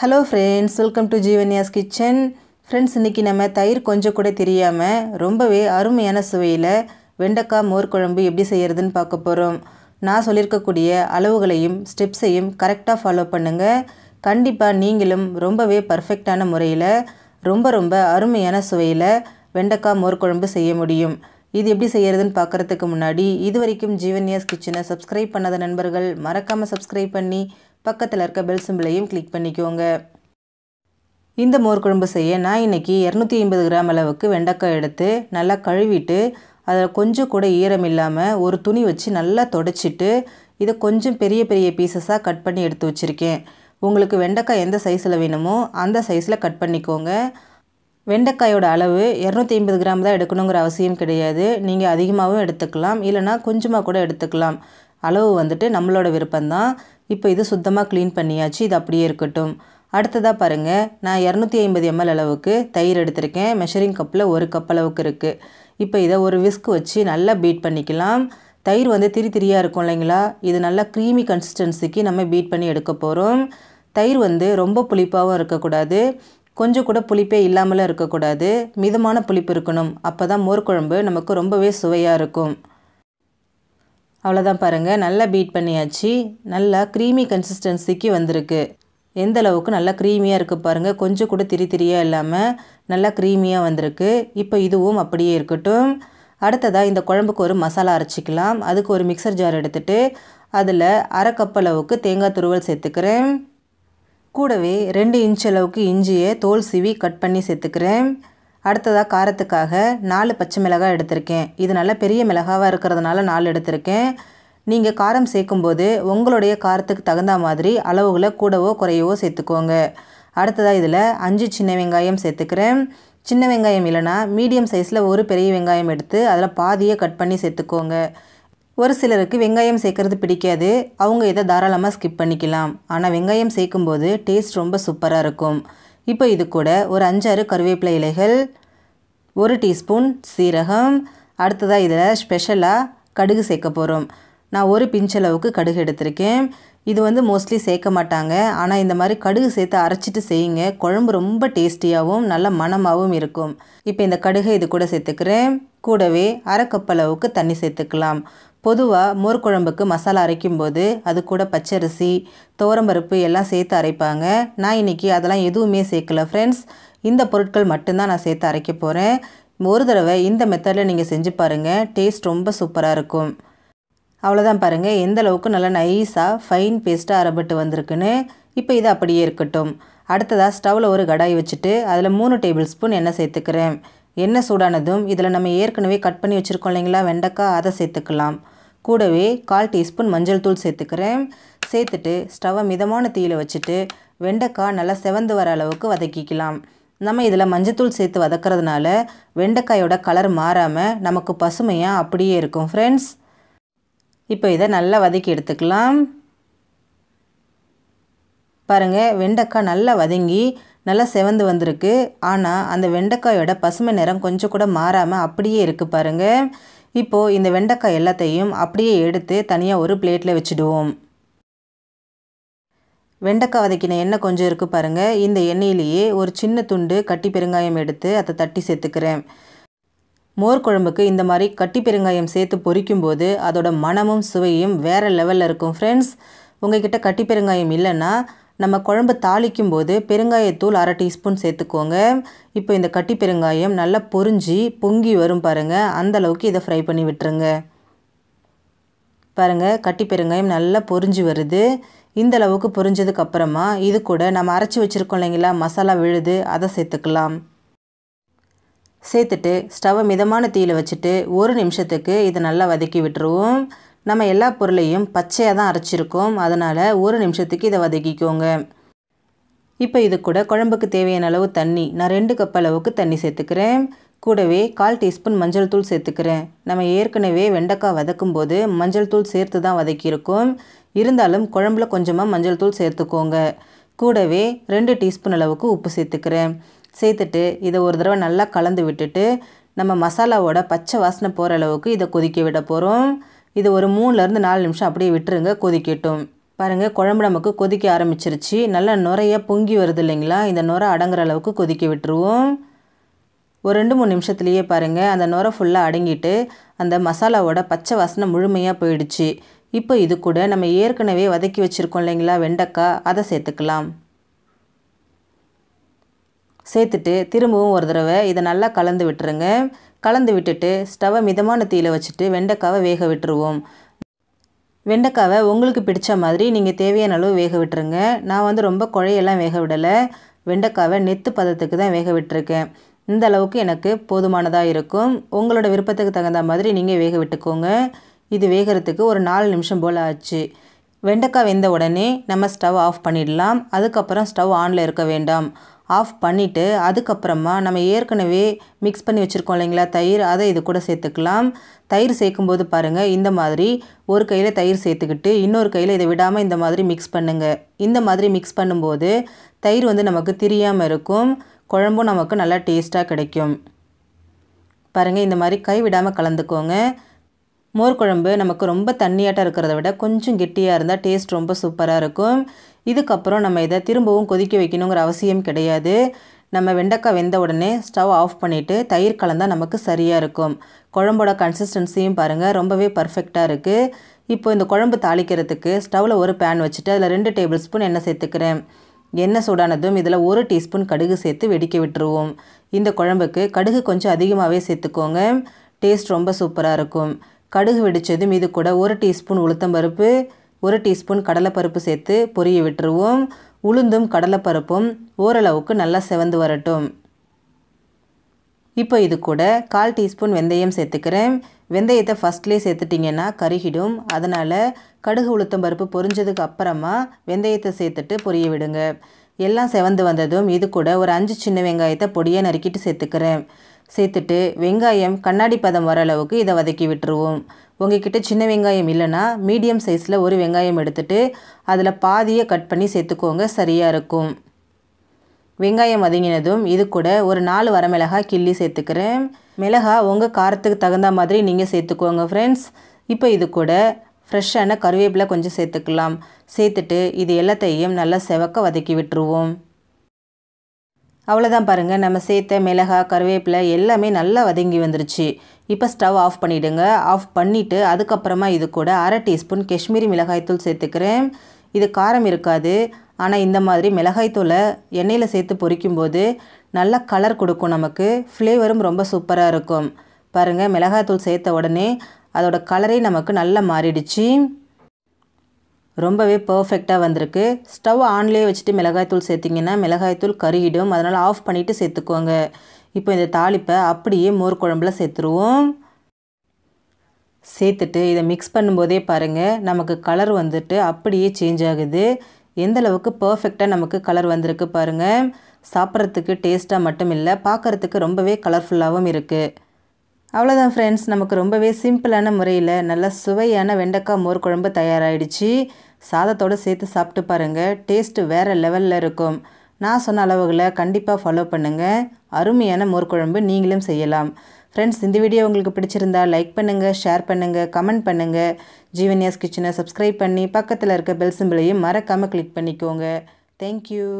hello friends welcome to Jeevanya's kitchen friends இன்றைக்கி நம்ம தயிர் கொஞ்சம் கூட தெரியாமல் ரொம்பவே அருமையான சுவையில் வெண்டைக்காய் மோர் குழம்பு எப்படி செய்கிறதுன்னு பார்க்க போகிறோம் நான் சொல்லியிருக்கக்கூடிய அளவுகளையும் ஸ்டெப்ஸையும் கரெக்டாக ஃபாலோ பண்ணுங்கள் கண்டிப்பாக நீங்களும் ரொம்பவே பர்ஃபெக்டான முறையில் ரொம்ப ரொம்ப அருமையான சுவையில் வெண்டைக்காய் மோர் குழம்பு செய்ய முடியும் இது எப்படி செய்கிறதுன்னு பார்க்குறதுக்கு முன்னாடி இது வரைக்கும் ஜீவன்யாஸ் கிச்சனை சப்ஸ்கிரைப் பண்ணாத நண்பர்கள் மறக்காமல் சப்ஸ்கிரைப் பண்ணி பக்கத்தில் இருக்க பெல் சிம்பிளையும் கிளிக் பண்ணிக்கோங்க இந்த மோர் குழம்பு செய்ய நான் இன்றைக்கி இரநூத்தி ஐம்பது கிராம் அளவுக்கு வெண்டைக்காய் எடுத்து நல்லா கழுவிட்டு அதில் கொஞ்சம் கூட ஈரம் இல்லாமல் ஒரு துணி வச்சு நல்லா தொடச்சிட்டு இதை கொஞ்சம் பெரிய பெரிய பீசஸாக கட் பண்ணி எடுத்து வச்சுருக்கேன் உங்களுக்கு வெண்டைக்காய் எந்த சைஸில் வேணுமோ அந்த சைஸில் கட் பண்ணிக்கோங்க வெண்டைக்காயோட அளவு இரநூத்தி ஐம்பது கிராம் தான் எடுக்கணுங்கிற அவசியம் கிடையாது நீங்கள் அதிகமாகவும் எடுத்துக்கலாம் இல்லைனா கொஞ்சமாக கூட எடுத்துக்கலாம் அளவு வந்துட்டு நம்மளோட விருப்பம்தான் இப்போ இது சுத்தமாக க்ளீன் பண்ணியாச்சு இது அப்படியே இருக்கட்டும் அடுத்ததாக பாருங்கள் நான் இரநூத்தி ஐம்பது எம்எல் அளவுக்கு தயிர் எடுத்திருக்கேன் மெஷரிங் கப்பில் ஒரு கப் அளவுக்கு இருக்குது இப்போ இதை ஒரு விஸ்க் வச்சு நல்லா பீட் பண்ணிக்கலாம் தயிர் வந்து திரி திரியாக இருக்கும் இல்லைங்களா இது நல்லா க்ரீமி கன்சிஸ்டன்சிக்கு நம்ம பீட் பண்ணி எடுக்க போகிறோம் தயிர் வந்து ரொம்ப புளிப்பாகவும் இருக்கக்கூடாது கொஞ்சம் கூட புளிப்பே இல்லாமலும் இருக்கக்கூடாது மிதமான புளிப்பு இருக்கணும் அப்போ தான் மோர் குழம்பு நமக்கு ரொம்பவே சுவையாக இருக்கும் அவ்வளோதான் பாருங்கள் நல்லா பீட் பண்ணியாச்சு நல்லா க்ரீமி கன்சிஸ்டன்சிக்கு வந்திருக்கு எந்த அளவுக்கு நல்லா க்ரீமியாக இருக்குது பாருங்கள் கொஞ்சம் கூட திரி திரியாக இல்லாமல் நல்லா க்ரீமியாக வந்திருக்கு இப்போ இதுவும் அப்படியே இருக்கட்டும் அடுத்ததாக இந்த குழம்புக்கு ஒரு மசாலா அரைச்சிக்கலாம் அதுக்கு ஒரு மிக்சர் ஜார் எடுத்துகிட்டு அதில் அரை கப் அளவுக்கு தேங்காய் துருவல் சேர்த்துக்கிறேன் கூடவே ரெண்டு இன்ச் அளவுக்கு இஞ்சியை தோல் சிவி கட் பண்ணி சேர்த்துக்கிறேன் அடுத்ததாக காரத்துக்காக நாலு பச்சை மிளகாய் எடுத்திருக்கேன் இது நல்லா பெரிய மிளகாவாக இருக்கிறதுனால நாலு எடுத்திருக்கேன் நீங்கள் காரம் சேர்க்கும்போது உங்களுடைய காரத்துக்கு தகுந்த மாதிரி அளவுகளை கூடவோ குறையவோ சேர்த்துக்கோங்க அடுத்ததாக இதில் அஞ்சு சின்ன வெங்காயம் சேர்த்துக்கிறேன் சின்ன வெங்காயம் இல்லைனா மீடியம் சைஸில் ஒரு பெரிய வெங்காயம் எடுத்து அதில் பாதியை கட் பண்ணி சேர்த்துக்கோங்க ஒரு சிலருக்கு வெங்காயம் சேர்க்கறது பிடிக்காது அவங்க இதை தாராளமாக ஸ்கிப் பண்ணிக்கலாம் ஆனால் வெங்காயம் சேர்க்கும்போது டேஸ்ட் ரொம்ப சூப்பராக இருக்கும் இப்போ இது கூட ஒரு அஞ்சாறு கருவேப்பிலை இலைகள் ஒரு டீஸ்பூன் சீரகம் அடுத்ததாக இதில் ஸ்பெஷலாக கடுகு சேர்க்க போகிறோம் நான் ஒரு பிஞ்சளவுக்கு கடுகு எடுத்திருக்கேன் இது வந்து மோஸ்ட்லி சேர்க்க மாட்டாங்க ஆனால் இந்த மாதிரி கடுகு சேர்த்து அரைச்சிட்டு செய்யுங்க குழம்பு ரொம்ப டேஸ்டியாகவும் நல்ல மணமாகவும் இருக்கும் இப்போ இந்த கடுகை இது கூட சேர்த்துக்கிறேன் கூடவே அரைக்கப்பளவுக்கு தண்ணி சேர்த்துக்கலாம் பொதுவாக குழம்புக்கு மசாலா அரைக்கும் போது அது கூட பச்சரிசி துவரம்பருப்பு எல்லாம் சேர்த்து அரைப்பாங்க நான் இன்றைக்கி அதெல்லாம் எதுவுமே சேர்க்கல ஃப்ரெண்ட்ஸ் இந்த பொருட்கள் மட்டும்தான் நான் சேர்த்து அரைக்க போகிறேன் ஒரு தடவை இந்த மெத்தடில் நீங்கள் செஞ்சு பாருங்கள் டேஸ்ட் ரொம்ப சூப்பராக இருக்கும் அவ்வளோதான் பாருங்கள் எந்த அளவுக்கு நல்லா நைஸாக ஃபைன் பேஸ்ட்டாக அரைப்பட்டு வந்திருக்குன்னு இப்போ இது அப்படியே இருக்கட்டும் அடுத்ததாக ஸ்டவ்வில் ஒரு கடாய் வச்சுட்டு அதில் மூணு டேபிள் ஸ்பூன் எண்ணெய் சேர்த்துக்கிறேன் எண்ணெய் சூடானதும் இதில் நம்ம ஏற்கனவே கட் பண்ணி வச்சுருக்கோம் இல்லைங்களா வெண்டைக்காய் அதை சேர்த்துக்கலாம் கூடவே கால் டீஸ்பூன் மஞ்சள் தூள் சேர்த்துக்கிறேன் சேர்த்துட்டு ஸ்டவ்வை மிதமான தீயில் வச்சுட்டு வெண்டைக்காய் நல்லா செவந்து வர அளவுக்கு வதக்கிக்கலாம் நம்ம இதில் மஞ்சத்தூள் சேர்த்து வதக்கிறதுனால வெண்டைக்காயோட கலர் மாறாமல் நமக்கு பசுமையாக அப்படியே இருக்கும் ஃப்ரெண்ட்ஸ் இப்போ இதை நல்லா வதக்கி எடுத்துக்கலாம் பாருங்கள் வெண்டைக்காய் நல்லா வதங்கி நல்லா செவந்து வந்திருக்கு ஆனால் அந்த வெண்டைக்காயோட பசுமை நிறம் கொஞ்சம் கூட மாறாமல் அப்படியே இருக்குது பாருங்கள் இப்போது இந்த வெண்டைக்காய் எல்லாத்தையும் அப்படியே எடுத்து தனியாக ஒரு பிளேட்டில் வச்சுடுவோம் வெண்டைக்காய் வதக்கின எண்ணெய் கொஞ்சம் இருக்குது பாருங்கள் இந்த எண்ணெயிலேயே ஒரு சின்ன துண்டு கட்டி பெருங்காயம் எடுத்து அதை தட்டி சேர்த்துக்கிறேன் மோர் குழம்புக்கு இந்த மாதிரி கட்டி பெருங்காயம் சேர்த்து போது அதோட மனமும் சுவையும் வேறு லெவலில் இருக்கும் ஃப்ரெண்ட்ஸ் கிட்டே கட்டி பெருங்காயம் இல்லைன்னா நம்ம குழம்பு தாளிக்கும் போது பெருங்காயத்தூள் அரை டீஸ்பூன் சேர்த்துக்கோங்க இப்போ இந்த கட்டி பெருங்காயம் நல்லா பொறிஞ்சி பொங்கி வரும் பாருங்கள் அந்தளவுக்கு இதை ஃப்ரை பண்ணி விட்டுருங்க பாருங்கள் கட்டி பெருங்காயம் நல்லா பொறிஞ்சி வருது இந்த அளவுக்கு அப்புறமா இது கூட நம்ம அரைச்சி வச்சுருக்கோம் இல்லைங்களா மசாலா விழுது அதை சேர்த்துக்கலாம் சேர்த்துட்டு ஸ்டவ் மிதமான தீயில் வச்சுட்டு ஒரு நிமிஷத்துக்கு இதை நல்லா வதக்கி விட்டுருவோம் நம்ம எல்லா பொருளையும் பச்சையாக தான் அரைச்சிருக்கோம் அதனால் ஒரு நிமிஷத்துக்கு இதை வதக்கிக்கோங்க இப்போ இது கூட குழம்புக்கு தேவையான அளவு தண்ணி நான் ரெண்டு கப் அளவுக்கு தண்ணி சேர்த்துக்கிறேன் கூடவே கால் டீஸ்பூன் மஞ்சள் தூள் சேர்த்துக்கிறேன் நம்ம ஏற்கனவே வெண்டைக்காய் வதக்கும் போது மஞ்சள் தூள் சேர்த்து தான் வதக்கியிருக்கோம் இருந்தாலும் குழம்புல கொஞ்சமாக மஞ்சள் தூள் சேர்த்துக்கோங்க கூடவே ரெண்டு டீஸ்பூன் அளவுக்கு உப்பு சேர்த்துக்கிறேன் சேர்த்துட்டு இதை ஒரு தடவை நல்லா கலந்து விட்டுட்டு நம்ம மசாலாவோட பச்சை வாசனை போகிற அளவுக்கு இதை கொதிக்க விட போகிறோம் இது ஒரு மூணுலேருந்து நாலு நிமிஷம் அப்படியே விட்டுருங்க கொதிக்கட்டும் பாருங்கள் குழம்பு நமக்கு கொதிக்க ஆரம்பிச்சிருச்சு நல்லா நுரையாக பொங்கி வருது இல்லைங்களா இந்த நுரை அடங்குற அளவுக்கு கொதிக்க விட்டுருவோம் ஒரு ரெண்டு மூணு நிமிஷத்துலேயே பாருங்கள் அந்த நுரை ஃபுல்லாக அடங்கிட்டு அந்த மசாலாவோட பச்சை வாசனை முழுமையாக போயிடுச்சு இப்போ இது கூட நம்ம ஏற்கனவே வதக்கி வச்சுருக்கோம் இல்லைங்களா வெண்டைக்காய் அதை சேர்த்துக்கலாம் சேர்த்துட்டு திரும்பவும் ஒரு தடவை இதை நல்லா கலந்து விட்டுருங்க கலந்து விட்டுட்டு ஸ்டவை மிதமான தீயில் வச்சுட்டு வெண்டைக்காவை வேக விட்டுருவோம் வெண்டைக்காவை உங்களுக்கு பிடிச்ச மாதிரி நீங்கள் தேவையான அளவு வேக விட்டுருங்க நான் வந்து ரொம்ப குழையெல்லாம் வேக விடலை வெண்டைக்காவை நெத்து பதத்துக்கு தான் வேக விட்டுருக்கேன் இந்த அளவுக்கு எனக்கு போதுமானதாக இருக்கும் உங்களோட விருப்பத்துக்கு தகுந்த மாதிரி நீங்கள் வேக விட்டுக்கோங்க இது வேகிறதுக்கு ஒரு நாலு நிமிஷம் போல் ஆச்சு வெண்டைக்காய் வெந்த உடனே நம்ம ஸ்டவ் ஆஃப் பண்ணிடலாம் அதுக்கப்புறம் ஸ்டவ் ஆனில் இருக்க வேண்டாம் ஆஃப் பண்ணிவிட்டு அதுக்கப்புறமா நம்ம ஏற்கனவே மிக்ஸ் பண்ணி வச்சுருக்கோம் இல்லைங்களா தயிர் அதை இது கூட சேர்த்துக்கலாம் தயிர் சேர்க்கும்போது பாருங்கள் இந்த மாதிரி ஒரு கையில் தயிர் சேர்த்துக்கிட்டு இன்னொரு கையில் இதை விடாமல் இந்த மாதிரி மிக்ஸ் பண்ணுங்கள் இந்த மாதிரி மிக்ஸ் பண்ணும்போது தயிர் வந்து நமக்கு திரியாமல் இருக்கும் குழம்பும் நமக்கு நல்லா டேஸ்ட்டாக கிடைக்கும் பாருங்கள் இந்த மாதிரி கை விடாமல் கலந்துக்கோங்க மோர் குழம்பு நமக்கு ரொம்ப தண்ணியாட்டாக இருக்கிறத விட கொஞ்சம் கெட்டியாக இருந்தால் டேஸ்ட் ரொம்ப சூப்பராக இருக்கும் இதுக்கப்புறம் நம்ம இதை திரும்பவும் கொதிக்க வைக்கணுங்கிற அவசியம் கிடையாது நம்ம வெண்டைக்காய் வெந்த உடனே ஸ்டவ் ஆஃப் பண்ணிவிட்டு தயிர் கலந்தால் நமக்கு சரியாக இருக்கும் குழம்போட கன்சிஸ்டன்சியும் பாருங்கள் ரொம்பவே பர்ஃபெக்டாக இருக்குது இப்போ இந்த குழம்பு தாளிக்கிறதுக்கு ஸ்டவ்வில் ஒரு பேன் வச்சுட்டு அதில் ரெண்டு டேபிள் ஸ்பூன் எண்ணெய் சேர்த்துக்கிறேன் எண்ணெய் சூடானதும் இதில் ஒரு டீஸ்பூன் கடுகு சேர்த்து வெடிக்க விட்டுருவோம் இந்த குழம்புக்கு கடுகு கொஞ்சம் அதிகமாகவே சேர்த்துக்கோங்க டேஸ்ட் ரொம்ப சூப்பராக இருக்கும் கடுகு வெடித்ததும் இது கூட ஒரு டீஸ்பூன் உளுத்தம்பருப்பு ஒரு டீஸ்பூன் கடலைப்பருப்பு சேர்த்து பொரிய விட்டுருவோம் உளுந்தும் கடலைப்பருப்பும் ஓரளவுக்கு நல்லா செவந்து வரட்டும் இப்போ இது கூட கால் டீஸ்பூன் வெந்தயம் சேர்த்துக்கிறேன் வெந்தயத்தை ஃபஸ்ட்லேயே சேர்த்துட்டிங்கன்னா கருகிடும் அதனால் கடுகு உளுத்தம் பருப்பு பொரிஞ்சதுக்கு அப்புறமா வெந்தயத்தை சேர்த்துட்டு பொரிய விடுங்க எல்லாம் செவந்து வந்ததும் இது கூட ஒரு அஞ்சு சின்ன வெங்காயத்தை பொடியாக நறுக்கிட்டு சேர்த்துக்கிறேன் சேர்த்துட்டு வெங்காயம் கண்ணாடி பதம் வர அளவுக்கு இதை வதக்கி விட்டுருவோம் உங்ககிட்ட சின்ன வெங்காயம் இல்லைன்னா மீடியம் சைஸில் ஒரு வெங்காயம் எடுத்துட்டு அதில் பாதியை கட் பண்ணி சேர்த்துக்கோங்க சரியாக இருக்கும் வெங்காயம் வதங்கினதும் இது கூட ஒரு நாலு வரமிளகாய் கிள்ளி சேர்த்துக்கிறேன் மிளகா உங்கள் காரத்துக்கு தகுந்த மாதிரி நீங்கள் சேர்த்துக்கோங்க ஃப்ரெண்ட்ஸ் இப்போ இது கூட ஃப்ரெஷ்ஷான கருவேப்பிலை கொஞ்சம் சேர்த்துக்கலாம் சேர்த்துட்டு இது எல்லாத்தையும் நல்லா செவக்க வதக்கி விட்டுருவோம் அவ்வளோதான் பாருங்கள் நம்ம சேர்த்த மிளகா கருவேப்பிலை எல்லாமே நல்லா வதங்கி வந்துருச்சு இப்போ ஸ்டவ் ஆஃப் பண்ணிவிடுங்க ஆஃப் பண்ணிவிட்டு அதுக்கப்புறமா இது கூட அரை டீஸ்பூன் காஷ்மீரி மிளகாய்த்தூள் சேர்த்துக்கிறேன் இது காரம் இருக்காது ஆனால் இந்த மாதிரி மிளகாய்த்தூளை எண்ணெயில் சேர்த்து போது நல்ல கலர் கொடுக்கும் நமக்கு ஃப்ளேவரும் ரொம்ப சூப்பராக இருக்கும் பாருங்கள் மிளகாய்த்தூள் சேர்த்த உடனே அதோடய கலரே நமக்கு நல்லா மாறிடுச்சு ரொம்பவே பர்ஃபெக்டாக வந்திருக்கு ஸ்டவ் ஆன்லேயே வச்சுட்டு மிளகாய்த்தூள் சேர்த்திங்கன்னா மிளகாய்த்தூள் கருகிடும் அதனால் ஆஃப் பண்ணிவிட்டு சேர்த்துக்கோங்க இப்போ இந்த தாளிப்பை அப்படியே மோர் குழம்புல சேர்த்துருவோம் சேர்த்துட்டு இதை மிக்ஸ் பண்ணும்போதே பாருங்கள் நமக்கு கலர் வந்துட்டு அப்படியே சேஞ்ச் ஆகுது எந்தளவுக்கு பர்ஃபெக்டாக நமக்கு கலர் வந்திருக்கு பாருங்கள் சாப்பிட்றதுக்கு டேஸ்ட்டாக மட்டும் இல்லை பார்க்குறதுக்கு ரொம்பவே கலர்ஃபுல்லாகவும் இருக்குது அவ்வளோதான் ஃப்ரெண்ட்ஸ் நமக்கு ரொம்பவே சிம்பிளான முறையில் நல்லா சுவையான வெண்டைக்காய் மோர் குழம்பு தயாராகிடுச்சு சாதத்தோடு சேர்த்து சாப்பிட்டு பாருங்கள் டேஸ்ட்டு வேறு லெவலில் இருக்கும் நான் சொன்ன அளவுகளை கண்டிப்பாக ஃபாலோ பண்ணுங்கள் அருமையான மோர் குழம்பு நீங்களும் செய்யலாம் ஃப்ரெண்ட்ஸ் இந்த வீடியோ உங்களுக்கு பிடிச்சிருந்தா லைக் பண்ணுங்கள் ஷேர் பண்ணுங்கள் கமெண்ட் பண்ணுங்கள் ஜீவன்யாஸ் கிச்சனை சப்ஸ்கிரைப் பண்ணி பக்கத்தில் இருக்க பெல் சிம்பிளையும் மறக்காமல் கிளிக் பண்ணிக்கோங்க தேங்க்யூ